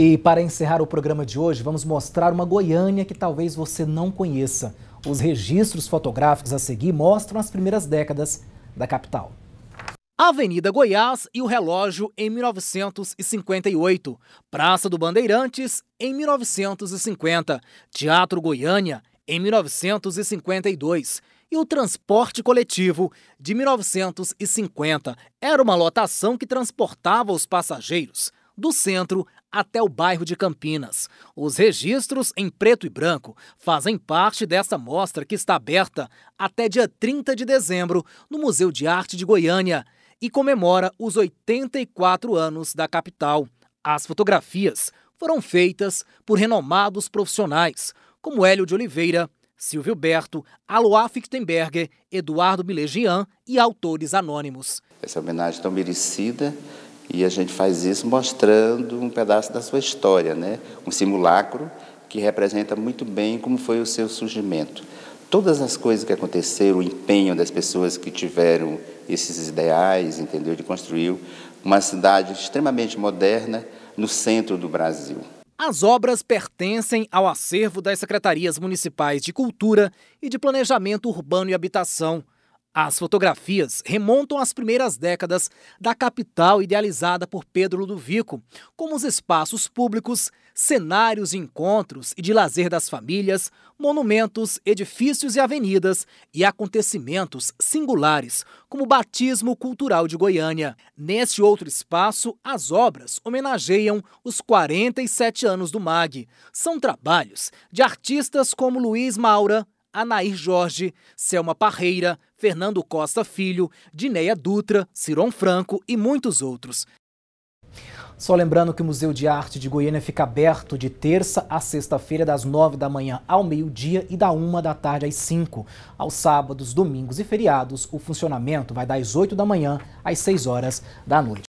E para encerrar o programa de hoje, vamos mostrar uma Goiânia que talvez você não conheça. Os registros fotográficos a seguir mostram as primeiras décadas da capital. Avenida Goiás e o relógio em 1958, Praça do Bandeirantes em 1950, Teatro Goiânia em 1952 e o transporte coletivo de 1950. Era uma lotação que transportava os passageiros do centro até o bairro de Campinas. Os registros em preto e branco fazem parte desta mostra que está aberta até dia 30 de dezembro no Museu de Arte de Goiânia e comemora os 84 anos da capital. As fotografias foram feitas por renomados profissionais, como Hélio de Oliveira, Silvio Berto, Aloá Fichtenberger, Eduardo Bilegian e autores anônimos. Essa homenagem é tão merecida e a gente faz isso mostrando um pedaço da sua história, né? um simulacro que representa muito bem como foi o seu surgimento. Todas as coisas que aconteceram, o empenho das pessoas que tiveram esses ideais, entendeu? De construir uma cidade extremamente moderna no centro do Brasil. As obras pertencem ao acervo das secretarias municipais de Cultura e de Planejamento Urbano e Habitação. As fotografias remontam às primeiras décadas da capital idealizada por Pedro Ludovico, como os espaços públicos, cenários de encontros e de lazer das famílias, monumentos, edifícios e avenidas e acontecimentos singulares, como o batismo cultural de Goiânia. Neste outro espaço, as obras homenageiam os 47 anos do MAG. São trabalhos de artistas como Luiz Maura, Anair Jorge, Selma Parreira, Fernando Costa Filho, Dineia Dutra, Ciron Franco e muitos outros. Só lembrando que o Museu de Arte de Goiânia fica aberto de terça a sexta-feira, das nove da manhã ao meio-dia e da uma da tarde às cinco. Aos sábados, domingos e feriados, o funcionamento vai das oito da manhã às seis horas da noite.